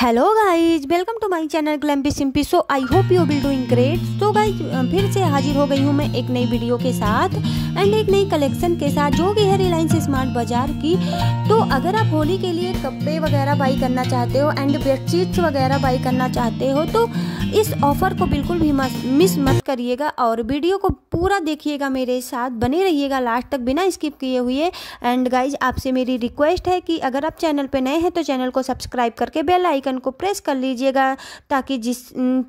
hello guys welcome to my channel Glampy Simpy so I hope you will doing great तो guys फिर से हाजिर हो गई हूँ मैं एक नई वीडियो के साथ एंड एक नई कलेक्शन के साथ जो कि है रिलायंस स्मार्ट बाजार की तो अगर आप होली के लिए कपड़े वगैरह बाई करना चाहते हो एंड बेडशीट्स वगैरह बाई करना चाहते हो तो इस ऑफर को बिल्कुल भी मिस मत करिएगा और वीडियो को पूरा देखिएगा मेरे साथ बने रहिएगा लास्ट तक बिना स्किप किए हुए एंड गाइज आपसे मेरी रिक्वेस्ट है कि अगर आप चैनल पर नए हैं तो चैनल को सब्सक्राइब करके बेल आइकन को प्रेस कर लीजिएगा ताकि जिस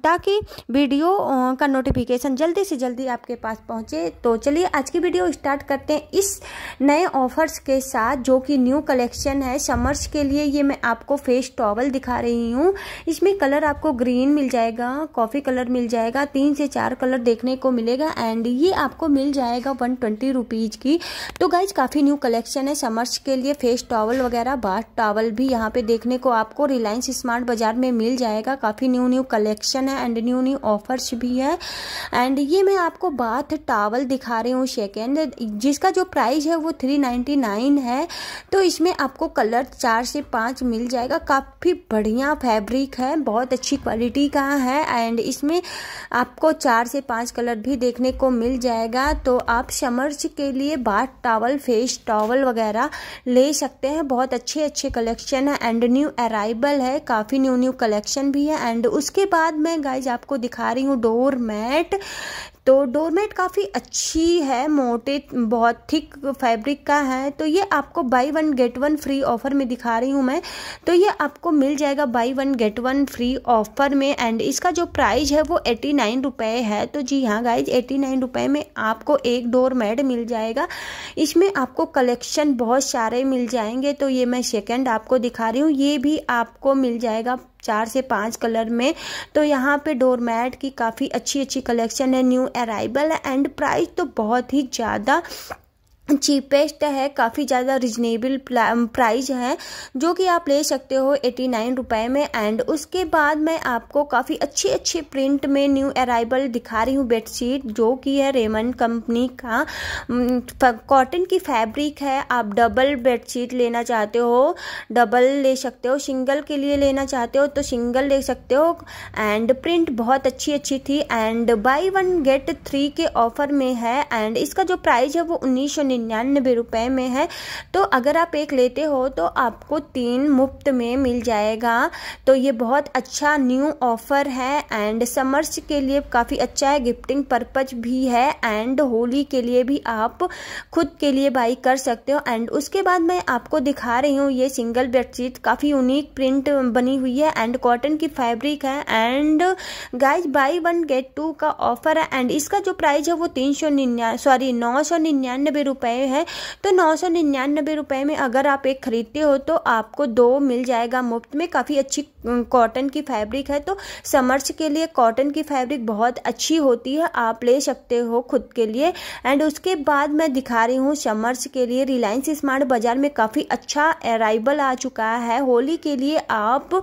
ताकि वीडियो का नोटिफिकेशन जल्दी से जल्दी आपके पास पहुँचे तो चलिए आज की वीडियो वीडियो स्टार्ट करते हैं इस नए ऑफर्स के साथ जो कि न्यू कलेक्शन है समर्स के लिए ये मैं आपको फेस टॉवल दिखा रही हूँ इसमें कलर आपको ग्रीन मिल जाएगा कॉफ़ी कलर मिल जाएगा तीन से चार कलर देखने को मिलेगा एंड ये आपको मिल जाएगा वन ट्वेंटी रुपीज़ की तो गाइज काफ़ी न्यू कलेक्शन है समर्स के लिए फेस टॉवल वगैरह बाथ टॉवल भी यहाँ पे देखने को आपको रिलायंस स्मार्ट बाज़ार में मिल जाएगा काफ़ी न्यू न्यू कलेक्शन है एंड न्यू न्यू ऑफर्स भी है एंड ये मैं आपको बाथ टॉवल दिखा रही हूँ सेकेंड एंड जिसका जो प्राइस है वो थ्री नाइन्टी नाइन है तो इसमें आपको कलर चार से पाँच मिल जाएगा काफ़ी बढ़िया फैब्रिक है बहुत अच्छी क्वालिटी का है एंड इसमें आपको चार से पाँच कलर भी देखने को मिल जाएगा तो आप समर्स के लिए बाथ टावल फेस टावल वगैरह ले सकते हैं बहुत अच्छे अच्छे कलेक्शन है एंड न्यू अराइवल है काफ़ी न्यू न्यू कलेक्शन भी है एंड उसके बाद मैं गाइज आपको दिखा रही हूँ डोर मैट तो डोरमेट काफ़ी अच्छी है मोटे बहुत थिक फैब्रिक का है तो ये आपको buy one get one free offer में दिखा रही हूँ मैं तो ये आपको मिल जाएगा buy one get one free offer में एंड इसका जो प्राइस है वो एटी नाइन रुपये है तो जी हाँ गाइज एटी नाइन रुपये में आपको एक डोर मेड मिल जाएगा इसमें आपको कलेक्शन बहुत सारे मिल जाएंगे तो ये मैं सेकेंड आपको दिखा रही हूँ ये भी आपको मिल जाएगा चार से पाँच कलर में तो यहाँ पे डोरमैट की काफ़ी अच्छी अच्छी कलेक्शन है न्यू अराइवल है एंड प्राइस तो बहुत ही ज़्यादा चीपेस्ट है काफ़ी ज़्यादा रिजनेबल प्राइज है जो कि आप ले सकते हो एटी नाइन रुपये में एंड उसके बाद मैं आपको काफ़ी अच्छे अच्छे प्रिंट में न्यू अराइवल दिखा रही हूँ बेडशीट जो कि है रेमंड कंपनी का कॉटन की फैब्रिक है आप डबल बेडशीट लेना चाहते हो डबल ले सकते हो सिंगल के लिए लेना चाहते हो तो सिंगल ले सकते हो एंड प्रिंट बहुत अच्छी अच्छी थी and buy one get three के ऑफर में है एंड इसका जो प्राइज़ है वो उन्नीस सौ निन्यानबे रुपये में है तो अगर आप एक लेते हो तो आपको तीन मुफ्त में मिल जाएगा तो ये बहुत अच्छा न्यू ऑफ़र है एंड समर्स के लिए काफ़ी अच्छा है गिफ्टिंग पर्पज भी है एंड होली के लिए भी आप खुद के लिए बाई कर सकते हो एंड उसके बाद मैं आपको दिखा रही हूँ ये सिंगल बेडशीट काफ़ी यूनिक प्रिंट बनी हुई है एंड कॉटन की फैब्रिक है and guys buy one get two का ऑफ़र है एंड इसका जो प्राइस है वो तीन सौ निन्या सॉरी नौ सौ निन्यानबे रुपये रुपये है तो नौ सौ निन्यानबे रुपये में अगर आप एक ख़रीदते हो तो आपको दो मिल जाएगा मुफ्त में काफ़ी अच्छी कॉटन की फैब्रिक है तो समर्स के लिए कॉटन की फैब्रिक बहुत अच्छी होती है आप ले सकते हो खुद के लिए एंड उसके बाद मैं दिखा रही हूँ समर्स के लिए रिलायंस स्मार्ट बाज़ार में काफ़ी अच्छा अराइवल आ चुका है होली के लिए आप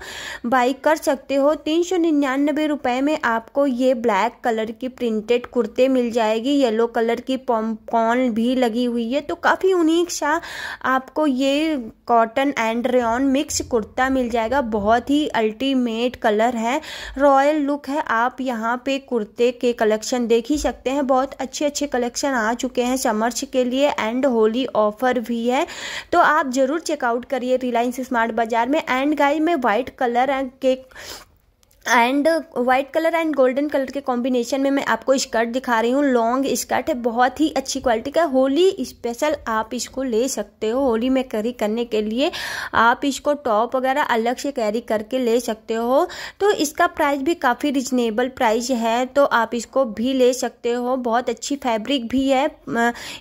बाई कर सकते हो तीन सौ निन्यानबे रुपये में आपको ये ब्लैक कलर की प्रिंटेड कुर्ते मिल जाएगी येलो कलर की पॉम्पॉन भी लगी हुई है तो काफ़ी यूनिक सा आपको ये cotton and rayon mix kurta मिल जाएगा बहुत ही अल्टीमेट कलर है रॉयल लुक है आप यहाँ पे कुर्ते के कलेक्शन देख ही सकते हैं बहुत अच्छे अच्छे कलेक्शन आ चुके हैं समर्स के लिए एंड होली ऑफर भी है तो आप ज़रूर चेकआउट करिए रिलायंस स्मार्ट बाज़ार में एंड गाई में वाइट कलर के and white colour and golden colour के कॉम्बिनेशन में मैं आपको स्कर्ट दिखा रही हूँ लॉन्ग स्कर्ट है बहुत ही अच्छी क्वालिटी का होली स्पेशल आप इसको ले सकते हो होली में कैरी करने के लिए आप इसको टॉप वगैरह अलग से कैरी करके ले सकते हो तो इसका प्राइस भी काफ़ी रिजनेबल प्राइस है तो आप इसको भी ले सकते हो बहुत अच्छी फैब्रिक भी है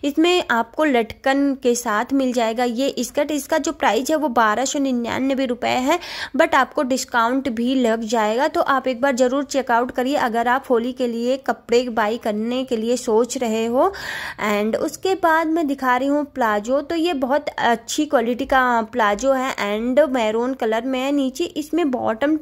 इसमें आपको लटकन के साथ मिल जाएगा ये स्कर्ट इसका जो प्राइस है वो बारह सौ निन्यानवे रुपये है बट आपको डिस्काउंट भी लग जाएगा तो आप एक बार ज़रूर चेकआउट करिए अगर आप होली के लिए कपड़े बाई करने के लिए सोच रहे हो एंड उसके बाद मैं दिखा रही हूँ प्लाजो तो ये बहुत अच्छी क्वालिटी का प्लाजो है एंड मैरून कलर में है नीचे इसमें बॉटम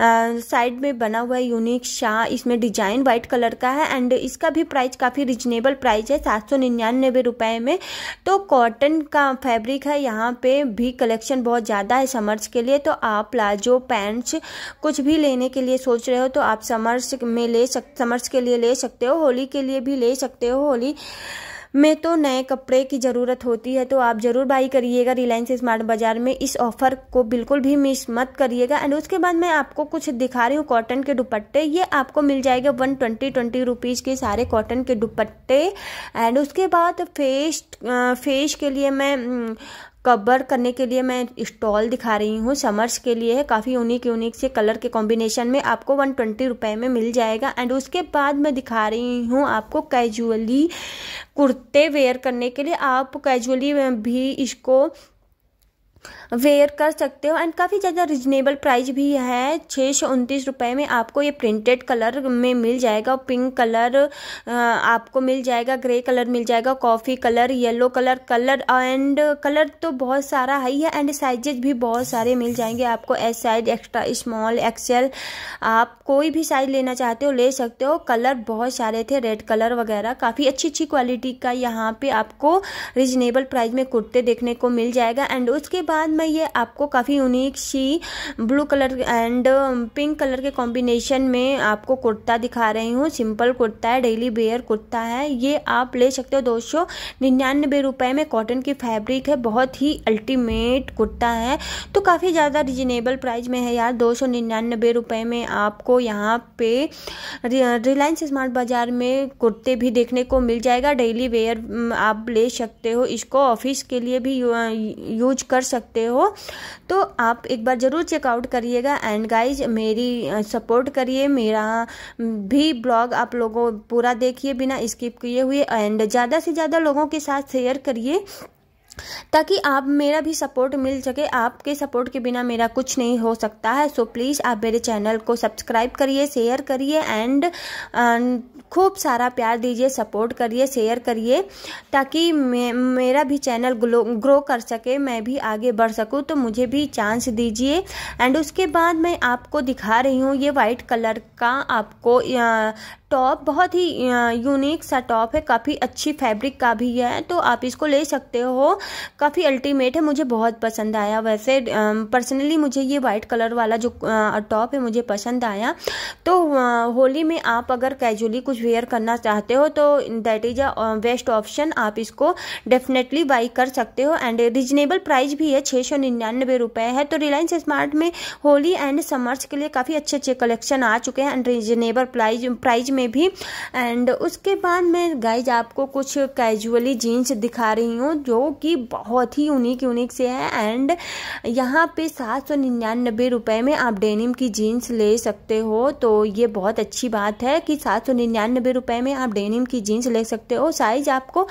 साइड में बना हुआ है यूनिक शाह इसमें डिजाइन व्हाइट कलर का है एंड इसका भी प्राइस काफ़ी रिजनेबल प्राइस है सात सौ निन्यानवे रुपये में तो कॉटन का फैब्रिक है यहाँ पे भी कलेक्शन बहुत ज़्यादा है समर्स के लिए तो आप प्लाजो पैंट्स कुछ भी लेना लेने के लिए सोच रहे हो तो आप समर्स में ले सक समर्स के लिए ले सकते हो होली के लिए भी ले सकते हो होली में तो नए कपड़े की ज़रूरत होती है तो आप ज़रूर बाई करिएगा रिलायंस स्मार्ट बाज़ार में इस ऑफ़र को बिल्कुल भी मिस मत करिएगा एंड उसके बाद मैं आपको कुछ दिखा रही हूँ कॉटन के दुपट्टे ये आपको मिल जाएगा वन ट्वेंटी ट्वेंटी रुपीज़ के सारे कॉटन के दुपट्टे एंड उसके बाद फेस फेस के लिए मैं कवर करने के लिए मैं स्टॉल दिखा रही हूँ समर्स के लिए है काफ़ी यूनिक यूनिक से कलर के कॉम्बिनेशन में आपको वन ट्वेंटी रुपये में मिल जाएगा एंड उसके बाद मैं दिखा रही हूँ आपको कैजुअली कुर्ते वेयर करने के लिए आप कैजुअली भी इसको वेयर कर सकते हो एंड काफ़ी ज़्यादा रिजनेबल प्राइस भी है छः सौ उनतीस रुपये में आपको ये प्रिंटेड कलर में मिल जाएगा पिंक कलर आपको मिल जाएगा ग्रे कलर मिल जाएगा coffee colour yellow colour colour and colour तो बहुत सारा है ही है एंड साइजेज भी बहुत सारे मिल जाएंगे आपको S size extra small XL आप कोई भी साइज लेना चाहते हो ले सकते हो कलर बहुत सारे थे रेड कलर वगैरह काफ़ी अच्छी अच्छी क्वालिटी का यहाँ पर आपको रिजनेबल प्राइज में कुर्ते देखने को मिल जाएगा एंड उसके बाद बाद में ये आपको काफ़ी यूनिक सी blue colour and pink colour के कॉम्बिनेशन में आपको कुर्ता दिखा रही हूँ सिंपल कुर्ता है डेली वेयर कुर्ता है ये आप ले सकते हो दो सौ निन्यानबे रुपये में कॉटन की फैब्रिक है बहुत ही अल्टीमेट कुर्ता है तो काफ़ी ज़्यादा रिजनेबल प्राइस में है यार दो सौ निन्यानबे रुपये में आपको यहाँ पे रिलायंस स्मार्ट बाज़ार में कुर्ते भी देखने को मिल जाएगा डेली वेयर um, आप ले सकते हो इसको ऑफिस के लिए भी यूज uh, कर सकते सकते हो तो आप एक बार ज़रूर चेकआउट करिएगा एंड गाइज मेरी सपोर्ट करिए मेरा भी ब्लॉग आप लोगों पूरा देखिए बिना स्किप किए हुए एंड ज़्यादा से ज़्यादा लोगों के साथ शेयर करिए ताकि आप मेरा भी सपोर्ट मिल सके आपके सपोर्ट के बिना मेरा कुछ नहीं हो सकता है सो प्लीज़ आप मेरे चैनल को सब्सक्राइब करिए शेयर करिए एंड uh, खूब सारा प्यार दीजिए सपोर्ट करिए शेयर करिए ताकि मे, मेरा भी चैनल ग्रो कर सके मैं भी आगे बढ़ सकूँ तो मुझे भी चांस दीजिए एंड उसके बाद मैं आपको दिखा रही हूँ ये वाइट कलर का आपको uh, टॉप बहुत ही यूनिक सा टॉप है काफ़ी अच्छी फैब्रिक का भी है तो आप इसको ले सकते हो काफ़ी अल्टीमेट है मुझे बहुत पसंद आया वैसे पर्सनली मुझे ये वाइट कलर वाला जो टॉप है मुझे पसंद आया तो होली में आप अगर कैजुअली कुछ वेयर करना चाहते हो तो that is a best option आप इसको डेफिनेटली बाई कर सकते हो एंड रिजनेबल प्राइस भी है छः सौ निन्यानवे है तो रिलायंस स्मार्ट में होली एंड समर्स के लिए काफ़ी अच्छे अच्छे कलेक्शन आ चुके हैं एंड रिजनेबल प्राइज प्राइज में भी एंड उसके बाद मैं गाइज आपको कुछ कैजुअली जीन्स दिखा रही हूँ जो कि बहुत ही यूनिक यूनिक से है एंड यहाँ पे सात सौ निन्यानबे रुपये में आप डेनिम की जीन्स ले सकते हो तो ये बहुत अच्छी बात है कि सात सौ निन्यानबे रुपये में आप डेनिम की जीन्स ले सकते हो साइज आपको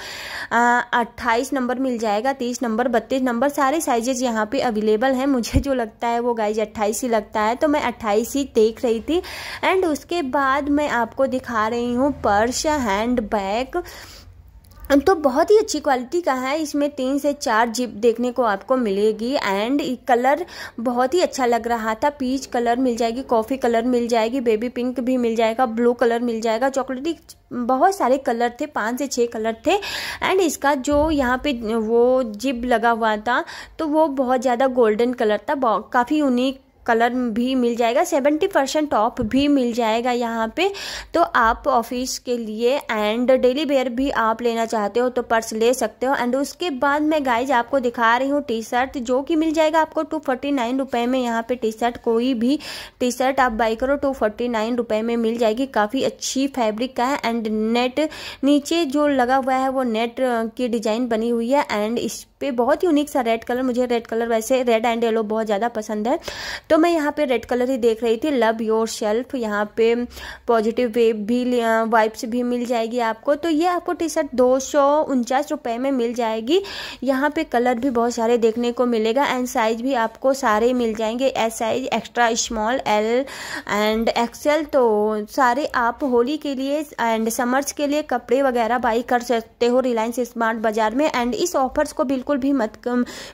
अट्ठाईस नंबर मिल जाएगा तीस नंबर बत्तीस नंबर सारे साइजेज यहाँ पे अवेलेबल हैं मुझे जो लगता है वो गाइज अट्ठाईस ही लगता है तो मैं अट्ठाईस ही देख रही थी एंड उसके बाद मैं आपको दिखा रही हूँ पर्स हैंड बैग तो बहुत ही अच्छी क्वालिटी का है इसमें तीन से चार जिप देखने को आपको मिलेगी एंड कलर बहुत ही अच्छा लग रहा था पीच कलर मिल जाएगी कॉफ़ी कलर मिल जाएगी बेबी पिंक भी मिल जाएगा ब्लू कलर मिल जाएगा चॉकलेटी बहुत सारे कलर थे पाँच से छः कलर थे एंड इसका जो यहाँ पे वो जिप लगा हुआ था तो वो बहुत ज़्यादा गोल्डन कलर था काफ़ी यूनिक कलर भी मिल जाएगा सेवेंटी परसेंट ऑफ भी मिल जाएगा यहाँ पे तो आप ऑफिस के लिए एंड डेली वेयर भी आप लेना चाहते हो तो पर्स ले सकते हो एंड उसके बाद मैं गाइज आपको दिखा रही हूँ टी शर्ट जो कि मिल जाएगा आपको टू फोर्टी नाइन रुपये में यहाँ पे टी शर्ट कोई भी टी शर्ट आप बाई करो टू फोर्टी नाइन रुपये में मिल जाएगी काफ़ी अच्छी फैब्रिक का है एंड नेट नीचे जो लगा हुआ है वो नेट की डिज़ाइन बनी हुई है एंड इस पे बहुत यूनिक सा रेड कलर मुझे रेड कलर वैसे रेड एंड येलो बहुत ज़्यादा पसंद है तो तो मैं यहाँ पे रेड कलर ही देख रही थी लव योर शेल्फ यहाँ पे पॉजिटिव वेब भी वाइप्स भी मिल जाएगी आपको तो ये आपको टी शर्ट दो रुपए में मिल जाएगी यहाँ पे कलर भी बहुत सारे देखने को मिलेगा एंड साइज भी आपको सारे मिल जाएंगे S size extra small L and XL तो सारे आप होली के लिए एंड समर्स के लिए कपड़े वगैरह बाई कर सकते हो रिलायंस स्मार्ट बाजार में एंड इस ऑफर्स को बिल्कुल भी मत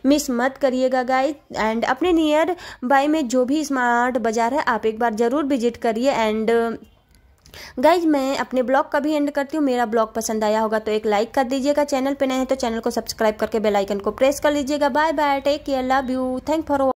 मिस मत करिएगा गाइस एंड अपने नियर बाई में जो भी स्मार्ट बाज़ार है आप एक बार ज़रूर विजिट करिए एंड गाइज मैं अपने ब्लॉग का भी एंड करती हूँ मेरा ब्लॉग पसंद आया होगा तो एक लाइक कर दीजिएगा चैनल पे नए हैं तो चैनल को सब्सक्राइब करके बेल आइकन को प्रेस कर लीजिएगा bye bye take care love you thank for